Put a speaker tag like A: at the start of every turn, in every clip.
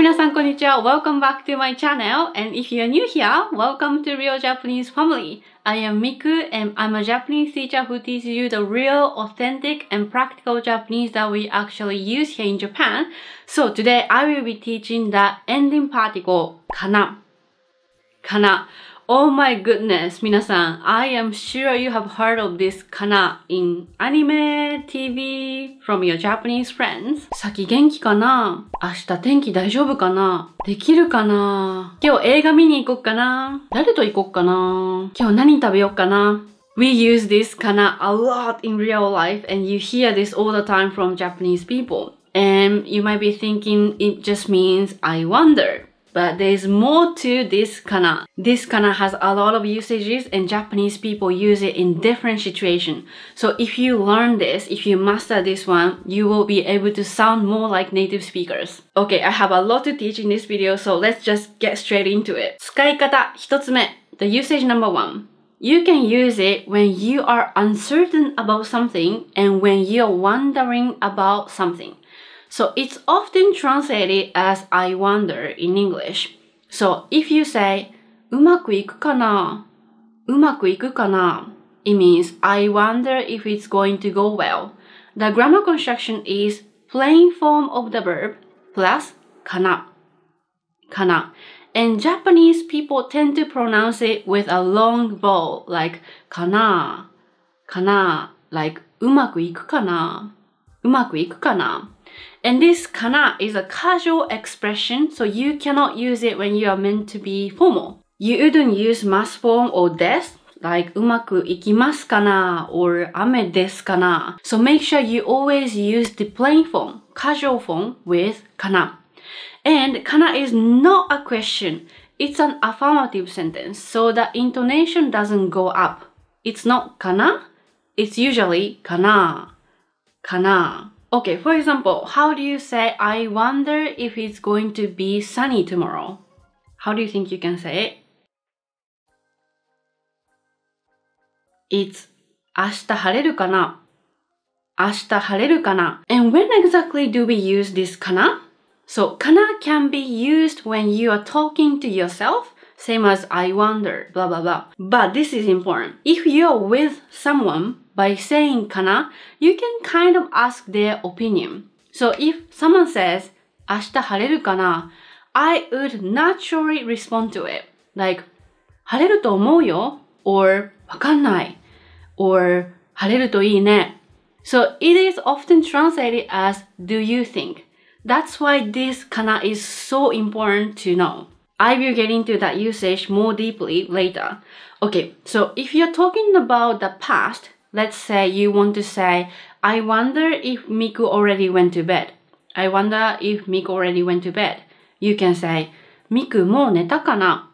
A: Welcome back to my channel. And if you're new here, welcome to Real Japanese Family. I am Miku and I'm a Japanese teacher who teaches you the real, authentic, and practical Japanese that we actually use here in Japan. So today I will be teaching the ending particle, kana. Kana. Oh my goodness, I am sure you have heard of this kana in anime, TV, from your Japanese friends. 先元気かな明日天気大丈夫かなできるかな今日映画見に行こっかな誰と行こっかな今日何食べよっかな We use this kana a lot in real life and you hear this all the time from Japanese people. And you might be thinking it just means I wonder but there's more to this kana. This kana has a lot of usages and Japanese people use it in different situations. So if you learn this, if you master this one, you will be able to sound more like native speakers. Okay, I have a lot to teach in this video, so let's just get straight into it. 使い方1つ目 The usage number one. You can use it when you are uncertain about something and when you're wondering about something. So it's often translated as I wonder in English. So if you say うまくいくかなうまくいくかな it means I wonder if it's going to go well. The grammar construction is plain form of the verb plus "かな,""かな," And Japanese people tend to pronounce it with a long vowel like kana, "かな," like うまくいくかなうまくいくかな and this kana is a casual expression, so you cannot use it when you are meant to be formal. You wouldn't use mass form or desu, like うまくいきますかな or 雨ですかな So make sure you always use the plain form, casual form with かな And かな is not a question. It's an affirmative sentence, so the intonation doesn't go up. It's not かな It's usually kana. Okay, for example, how do you say, I wonder if it's going to be sunny tomorrow? How do you think you can say it? It's 明日晴れるかな明日晴れるかな And when exactly do we use this kana? So, kana can be used when you are talking to yourself same as I wonder, blah blah blah. But this is important. If you're with someone by saying kana, you can kind of ask their opinion. So if someone says, 明日晴れるかな I would naturally respond to it. Like, 晴れると思うよ or わかんない or 晴れるといいね So it is often translated as do you think? That's why this kana is so important to know. I will get into that usage more deeply later. Okay, so if you're talking about the past, Let's say you want to say, I wonder if Miku already went to bed. I wonder if Miku already went to bed. You can say, Miku kana."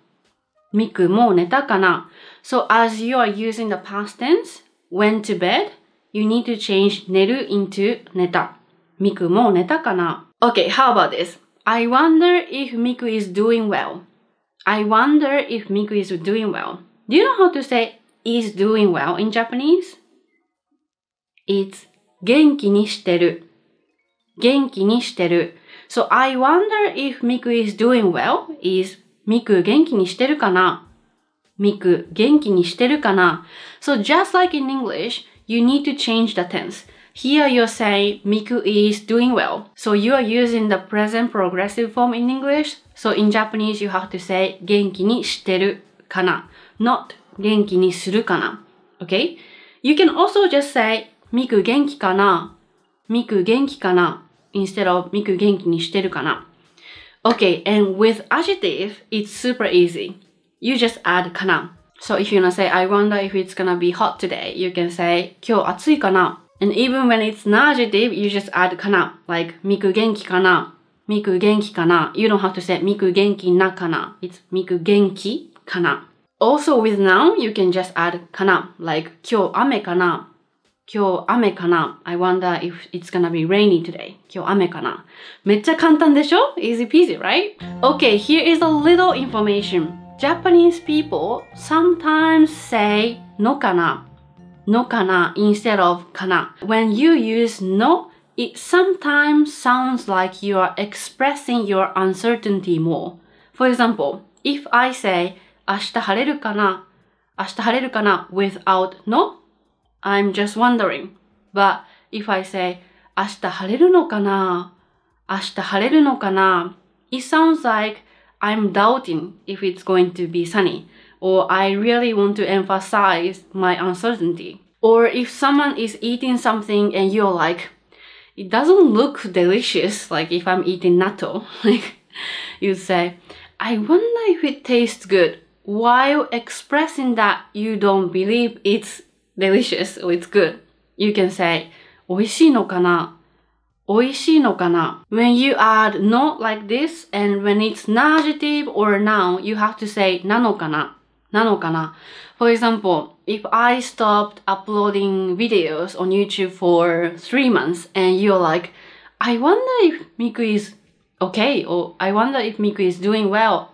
A: Miku kana. So as you are using the past tense, went to bed, you need to change 寝る into neta kana. Okay, how about this? I wonder if Miku is doing well. I wonder if Miku is doing well. Do you know how to say is doing well in Japanese? is 元気にしてる。元気にしてる。So I wonder if Miku is doing well is Miku 元気にしてるかな ?Miku 元気にしてるかな ?So just like in English, you need to change the tense. Here you're saying Miku is doing well. So you are using the present progressive form in English. So in Japanese you have to say 元気にしてるかな ?not 元気にするかな ?Okay? You can also just say ミク元気かなミク元気かな instead of ミク元気にしてるかな Okay, and with adjective, it's super easy. You just add かな So if you wanna say, I wonder if it's gonna be hot today, you can say, 今日暑いかな And even when it's not adjective, you just add かな Like, ミク元気かなミク元気かな You don't have to say ミク元気なかな It's ミク元気かな Also with noun, you can just add かな Like, 今日雨かな今日雨かな ?I wonder if it's gonna be rainy today. 今日雨かなめっちゃ簡単でしょ ?Easy peasy, right? Okay, here is a little information. Japanese people sometimes say のかなのかな instead of かな When you use の it sometimes sounds like you are expressing your uncertainty more. For example, if I say 明日晴れるかな明日晴れるかな without no. I'm just wondering. But if I say 明日晴れるのかな明日晴れるのかな It sounds like I'm doubting if it's going to be sunny or I really want to emphasize my uncertainty. Or if someone is eating something and you're like, it doesn't look delicious, like if I'm eating natto, like you say, I wonder if it tastes good, while expressing that you don't believe it's delicious or it's good. You can say 美味しいのかな美味しいのかな When you add no like this and when it's adjective or noun, you have to say なのかななのかな For example, if I stopped uploading videos on YouTube for three months and you're like, I wonder if Miku is okay or I wonder if Miku is doing well,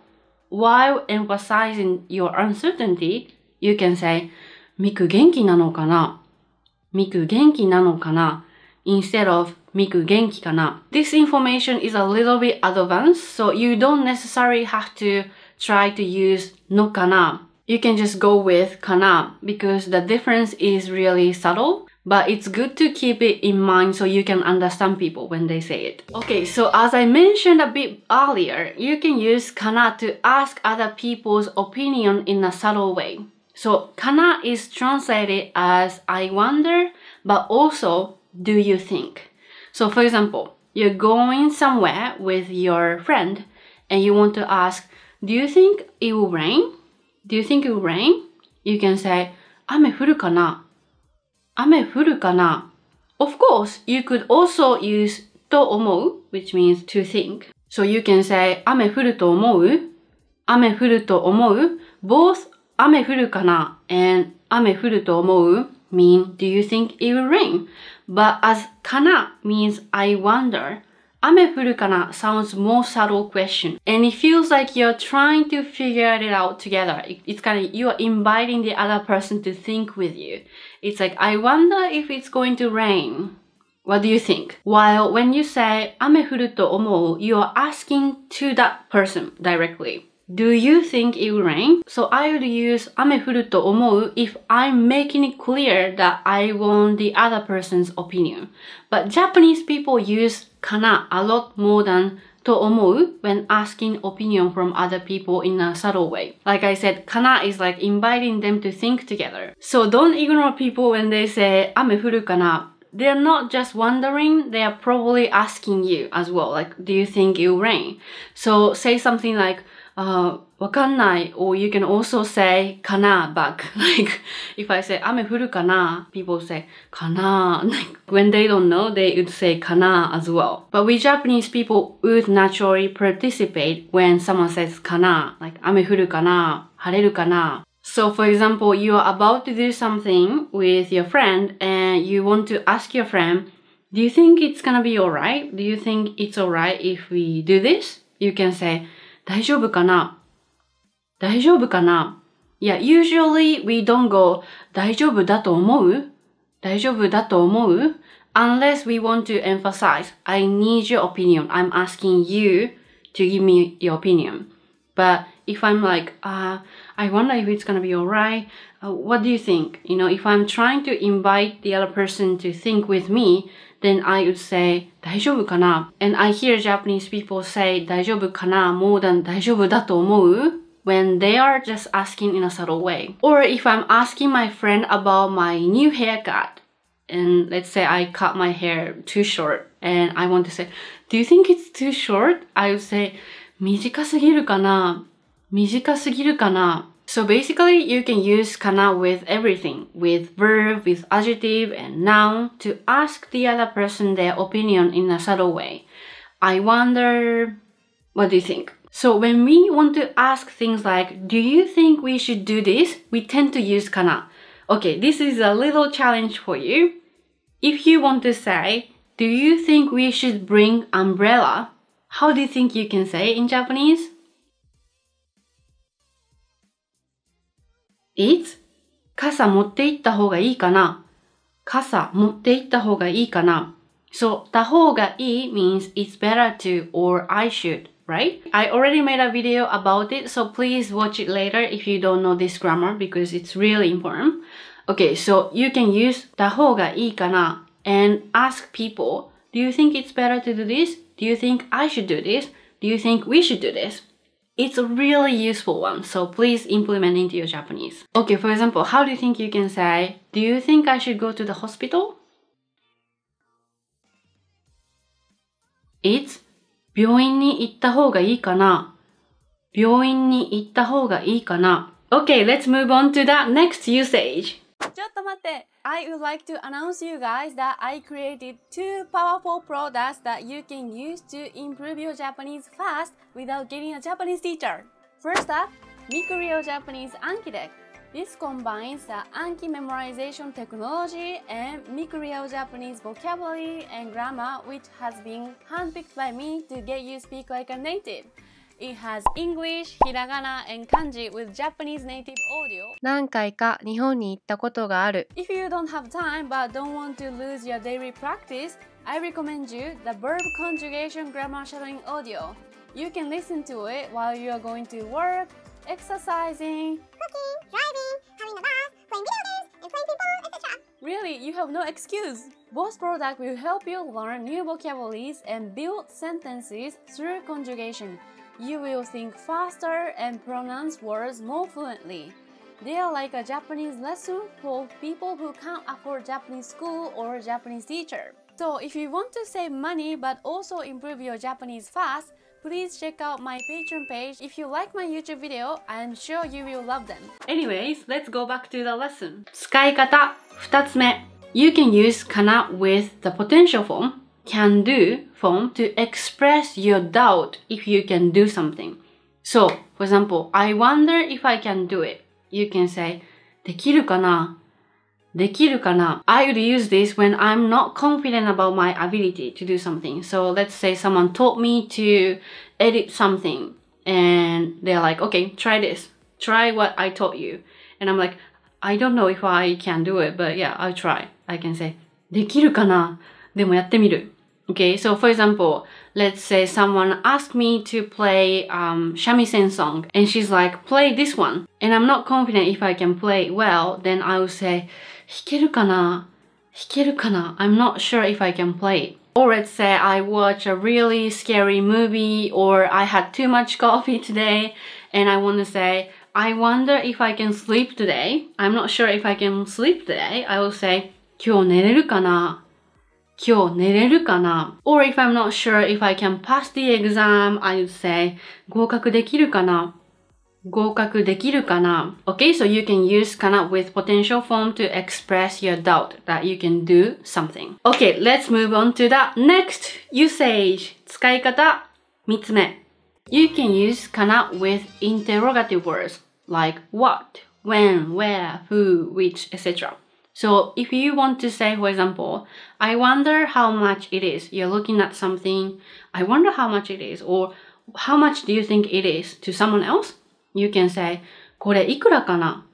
A: while emphasizing your uncertainty, you can say ミク元気なのかなミク元気なのかな instead of ミク元気かな This information is a little bit advanced, so you don't necessarily have to try to use のかな You can just go with かな because the difference is really subtle. But it's good to keep it in mind so you can understand people when they say it. Okay, so as I mentioned a bit earlier, you can use kana to ask other people's opinion in a subtle way. So kana is translated as I wonder, but also do you think? So for example, you're going somewhere with your friend and you want to ask, do you think it will rain? Do you think it will rain? You can say, 雨降るかな?雨降るかな? Of course, you could also use と思う which means to think. So you can say 雨降ると思う雨降ると思う both 雨降るかな and 雨降ると思う mean do you think it will rain? But as かな means I wonder. 雨降るかな sounds more subtle question. And it feels like you're trying to figure it out together. It's kind of, you're inviting the other person to think with you. It's like, I wonder if it's going to rain. What do you think? While when you say 雨降ると思う, you're asking to that person directly. Do you think it will rain? So I would use 雨降ると思う if I'm making it clear that I want the other person's opinion. But Japanese people use かな a lot more than と思う when asking opinion from other people in a subtle way. Like I said, かな is like inviting them to think together. So don't ignore people when they say 雨降るかな they're not just wondering, they are probably asking you as well, like, do you think it will rain? So say something like, uh, wakanai, or you can also say kana back. Like if I say ame furu kana, people say kana. Like when they don't know, they would say kana as well. But we Japanese people would naturally participate when someone says kana, like ame furu kana, hareru kana. So for example, you are about to do something with your friend and you want to ask your friend, do you think it's gonna be alright? Do you think it's alright if we do this? You can say usually we don't go 大丈夫だと思う大丈夫だと思う unless we want to emphasize I need your opinion. I'm asking you to give me your opinion. But if I'm like, uh, I wonder if it's gonna be alright, uh, what do you think? You know, if I'm trying to invite the other person to think with me, then I would say 大丈夫かな And I hear Japanese people say 大丈夫かな more than 大丈夫だと思う when they are just asking in a subtle way. Or if I'm asking my friend about my new haircut and let's say I cut my hair too short and I want to say, do you think it's too short? I would say 短すぎるかな短すぎるかな so basically, you can use kana with everything, with verb, with adjective and noun to ask the other person their opinion in a subtle way. I wonder, what do you think? So when we want to ask things like, do you think we should do this? We tend to use kana. Okay, this is a little challenge for you. If you want to say, do you think we should bring umbrella? How do you think you can say in Japanese? It? 傘持って行った方がいいかな傘持って行った方がいいかな So, た方がいい means it's better to or I should, right? I already made a video about it, so please watch it later if you don't know this grammar because it's really important. Okay, so you can use た方がいいかな and ask people, do you think it's better to do this? Do you think I should do this? Do you think we should do this? It's a really useful one, so please implement into your Japanese. Okay, for example, how do you think you can say, do you think I should go to the hospital? It's 病院に行った方がいいかな病院に行った方がいいかな Okay, let's move on to the next usage. ちょっと待って I would like to announce you guys that I created two powerful products that you can use to improve your Japanese fast without getting a Japanese teacher. First up, Mikuryo Japanese Anki Deck. This combines the Anki memorization technology and Mikuryo Japanese vocabulary and grammar which has been handpicked by me to get you speak like a native. It has English, Hiragana, and Kanji with Japanese native audio. 何回か日本に行ったことがある。If you don't have time but don't want to lose your daily practice, I recommend you the verb conjugation grammar shadowing audio. You can listen to it while you are going to work, exercising, cooking, driving, having a bath, playing video games, and playing people, etc. Really, you have no excuse. Both Product will help you learn new vocabularies and build sentences through conjugation. You will think faster and pronounce words more fluently. They are like a Japanese lesson for people who can't afford Japanese school or Japanese teacher. So if you want to save money but also improve your Japanese fast, please check out my Patreon page. If you like my YouTube video, I'm sure you will love them. Anyways, let's go back to the lesson. 使い方2つ目 You can use kana with the potential form can do form to express your doubt if you can do something. So, for example, I wonder if I can do it. You can say, "できるかな?" I would use this when I'm not confident about my ability to do something. So let's say someone taught me to edit something and they're like, okay, try this. Try what I taught you. And I'm like, I don't know if I can do it, but yeah, I'll try. I can say, "でもやってみる." Okay, so for example, let's say someone asked me to play um, shamisen song and she's like, play this one. And I'm not confident if I can play it well, then I will say, hikeru kana? Hikeru kana? I'm not sure if I can play it. Or let's say I watch a really scary movie or I had too much coffee today and I want to say, I wonder if I can sleep today. I'm not sure if I can sleep today. I will say, 今日寝れるかな?今日寝れるかな Or if I'm not sure if I can pass the exam, I would say 合格できるかな合格できるかな Okay, so you can use かな with potential form to express your doubt that you can do something. Okay, let's move on to the next usage. 使い方3つ目。You can use かな with interrogative words like what, when, where, who, which, etc. So if you want to say, for example, I wonder how much it is, you're looking at something, I wonder how much it is, or how much do you think it is to someone else, you can say, これいくらかな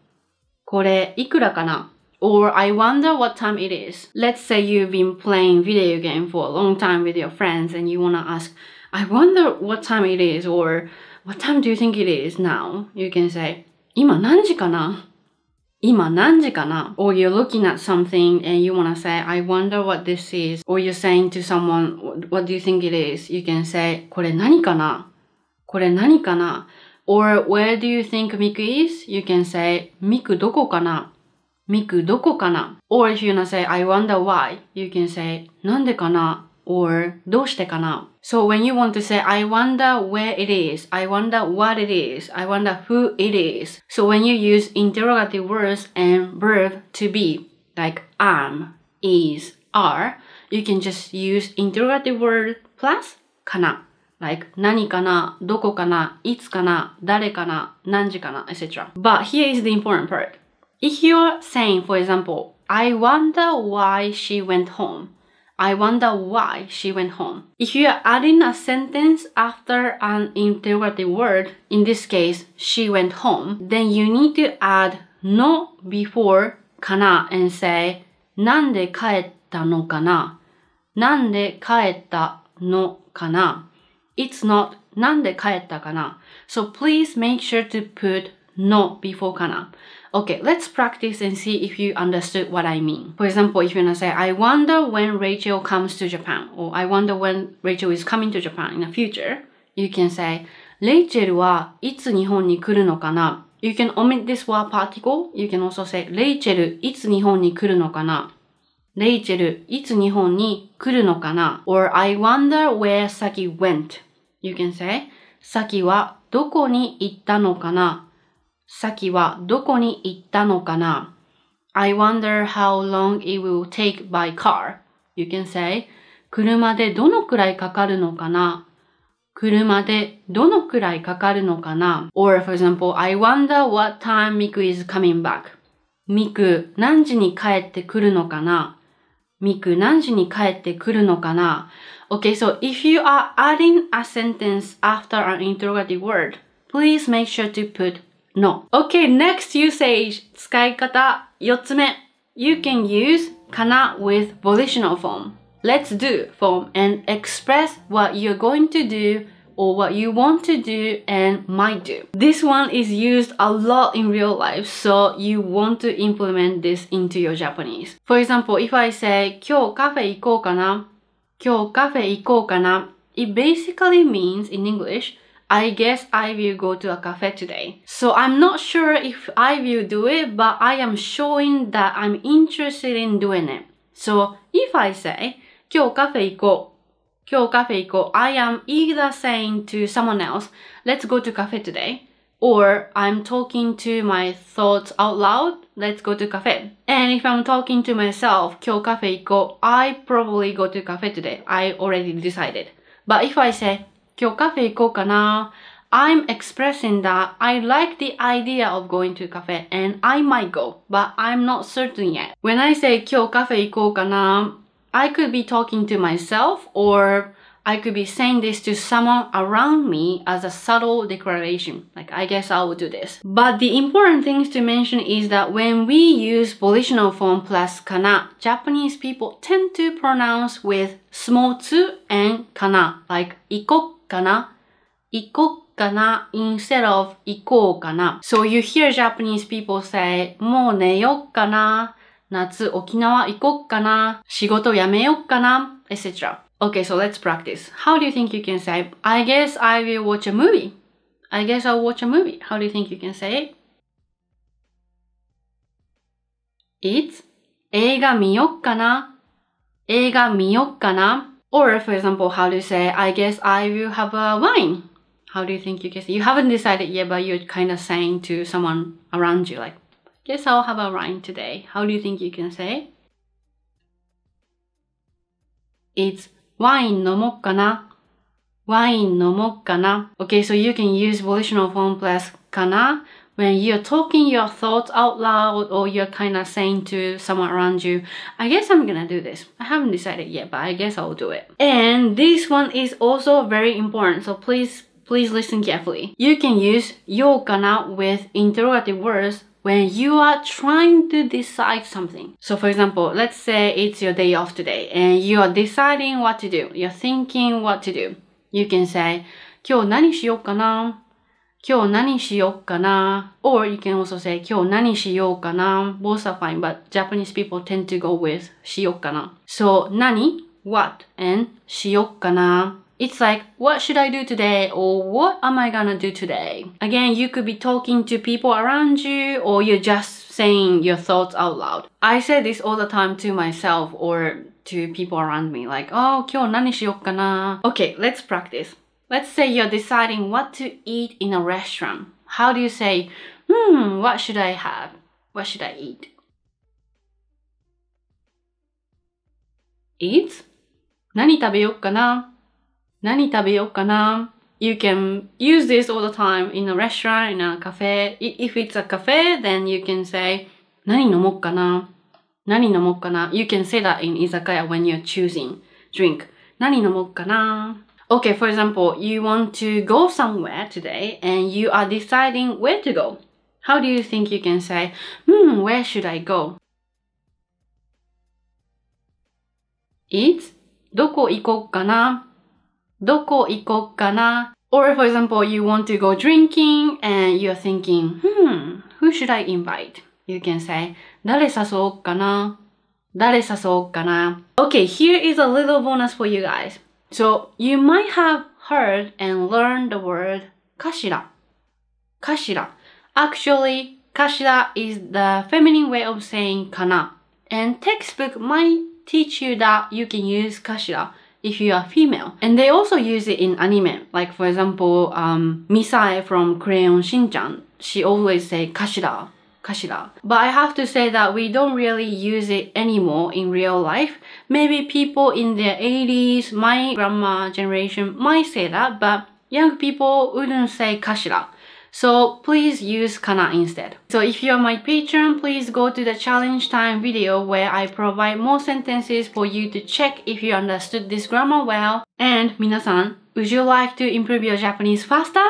A: これいくらかな or I wonder what time it is. Let's say you've been playing video game for a long time with your friends and you wanna ask, I wonder what time it is, or what time do you think it is now? You can say, 今何時かな今何時かな Or you're looking at something and you wanna say, I wonder what this is. Or you're saying to someone, what do you think it is? You can say, これ何かなこれ何かな Or where do you think Miku is? You can say, Miku どこかな Miku どこかな Or if you wanna say, I wonder why, you can say, なんでかな or どうしてかな So when you want to say I wonder where it is, I wonder what it is, I wonder who it is. So when you use interrogative words and verb to be like am, is, are, you can just use interrogative word plus かな like 何かな、どこかな、いつかな、誰かな、何時かな、etc. But here is the important part. If you're saying, for example, I wonder why she went home. I wonder why she went home. If you are adding a sentence after an interrogative word, in this case, she went home, then you need to add no before kana and say なんで帰ったのかななんで帰ったのかな It's not なんで帰ったかな So please make sure to put no before かな Okay, let's practice and see if you understood what I mean. For example, if you wanna say, I wonder when Rachel comes to Japan, or I wonder when Rachel is coming to Japan in the future, you can say, レイチェルはいつ日本に来るのかな ?You can omit this word particle. You can also say, レイチェルいつ日本に来るのかなレイチェルいつ日本に来るのかな ?or I wonder where Saki went. You can say, サ i はどこに行ったのかな先はどこに行ったのかな ?I wonder how long it will take by car.You can say 車でどのくらいかかるのかな車でどのくらいかかるのかな ?Or for example, I wonder what time Miku is coming back. ミク何時に帰ってくるのかなミク何時に帰ってくるのかな ?Okay, so if you are adding a sentence after an interrogative word, please make sure to put No. Okay, next usage 使い方4つ目 You can use かな with volitional form Let's do form and express what you're going to do or what you want to do and might do. This one is used a lot in real life, so you want to implement this into your Japanese. For example, if I say 今日カフェ行こうかな今日カフェ行こうかな It basically means in English I guess I will go to a cafe today. So I'm not sure if I will do it, but I am showing that I'm interested in doing it. So if I say, I am either saying to someone else, let's go to cafe today. Or I'm talking to my thoughts out loud, let's go to cafe. And if I'm talking to myself, I probably go to cafe today. I already decided. But if I say, 今日カフェ行こうかな I'm expressing that I like the idea of going to a cafe and I might go, but I'm not certain yet. When I say 今日カフェ行こうかな I could be talking to myself or I could be saying this to someone around me as a subtle declaration. Like, I guess I will do this. But the important things to mention is that when we use volitional form plus kana, Japanese people tend to pronounce with small tsu and kana, like ikoku かな行こっかな instead of 行こうかな。So you hear Japanese people say もう寝よっかな夏沖縄行こっかな仕事辞めよっかな etc. Okay, so let's practice. How do you think you can say I guess I will watch a movie? I guess I'll watch a movie. How do you think you can say it? It's 映画見よっかな映画見よっかな Or for example, how do you say, I guess I will have a wine? How do you think you guess? You haven't decided yet, but you're kind of saying to someone around you, like, guess I'll have a wine today. How do you think you can say? It's wine no kana. Wine no kana. Okay, so you can use volitional form plus kana when you're talking your thoughts out loud or you're kind of saying to someone around you, I guess I'm gonna do this. I haven't decided yet, but I guess I'll do it. And this one is also very important, so please, please listen carefully. You can use your gonna with interrogative words when you are trying to decide something. So for example, let's say it's your day off today and you are deciding what to do. You're thinking what to do. You can say, 今日何しようかな今日何しようかな Or you can also say 今日何しようかな Both are fine, but Japanese people tend to go with しようかな So 何 what and しようかな It's like, what should I do today? Or what am I gonna do today? Again, you could be talking to people around you or you're just saying your thoughts out loud. I say this all the time to myself or to people around me like, oh, 今日何しよっかな? Okay, let's practice. Let's say you're deciding what to eat in a restaurant. How do you say, hmm, what should I have? What should I eat? Eat? 何食べよっかな何食べよっかな You can use this all the time in a restaurant, in a cafe. If it's a cafe, then you can say 何飲もうかな何飲もうかな You can say that in izakaya when you're choosing drink. 何飲もうかな Okay, for example, you want to go somewhere today and you are deciding where to go. How do you think you can say, hmm, where should I go? It's どこ行こうかなどこ行こうかな Or for example, you want to go drinking and you're thinking, hmm, who should I invite? You can say, 誰誘おうかな誰誘おうかな Okay, here is a little bonus for you guys. So you might have heard and learned the word kashira. Kashira. Actually, kashira is the feminine way of saying kana. And textbook might teach you that you can use kashira if you are female. And they also use it in anime. Like for example, um, from Crayon Shinchan. She always say kashira kashira. But I have to say that we don't really use it anymore in real life. Maybe people in their 80s, my grandma generation might say that, but young people wouldn't say kashira. So please use kana instead. So if you are my patron, please go to the challenge time video where I provide more sentences for you to check if you understood this grammar well. And minasan, would you like to improve your Japanese faster?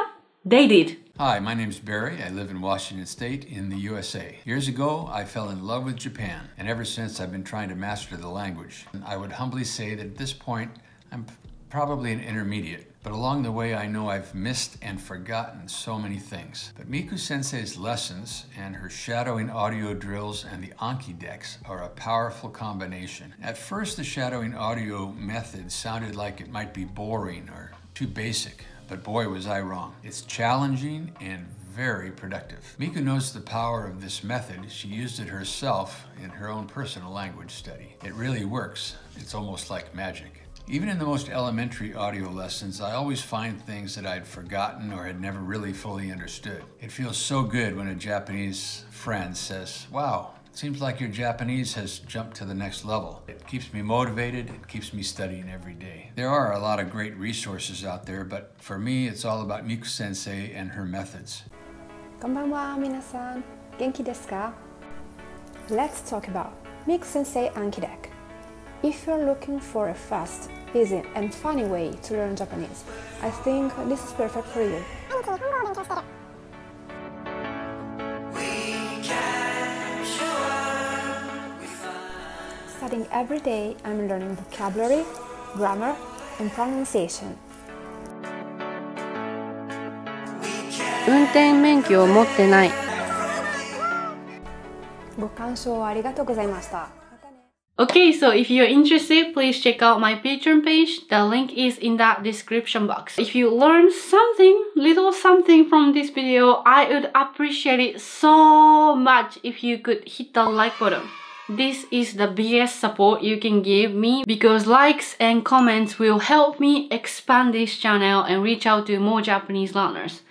A: They did!
B: Hi, my name is Barry. I live in Washington State in the USA. Years ago, I fell in love with Japan, and ever since I've been trying to master the language. I would humbly say that at this point, I'm probably an intermediate, but along the way I know I've missed and forgotten so many things. But Miku Sensei's lessons and her shadowing audio drills and the Anki decks are a powerful combination. At first, the shadowing audio method sounded like it might be boring or too basic, but boy was I wrong. It's challenging and very productive. Miku knows the power of this method. She used it herself in her own personal language study. It really works. It's almost like magic. Even in the most elementary audio lessons, I always find things that I'd forgotten or had never really fully understood. It feels so good when a Japanese friend says, wow, Seems like your Japanese has jumped to the next level. It keeps me motivated, it keeps me studying every day. There are a lot of great resources out there, but for me, it's all about Miku sensei and her methods.
A: minasan. Genki Let's talk about Miku sensei Ankideck. If you're looking for a fast, easy, and funny way to learn Japanese, I think this is perfect for you. studying every day, I'm learning vocabulary, grammar and pronunciation. Okay, so if you're interested, please check out my Patreon page. The link is in the description box. If you learn something, little something from this video, I would appreciate it so much if you could hit the like button. This is the biggest support you can give me because likes and comments will help me expand this channel and reach out to more Japanese learners.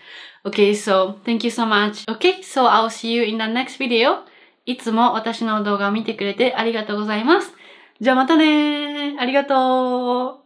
A: Okay, so thank you so much. Okay, so I'll see you in the next video. いつも私の動画を見てくれてありがとうございます。じゃあまたねーありがとう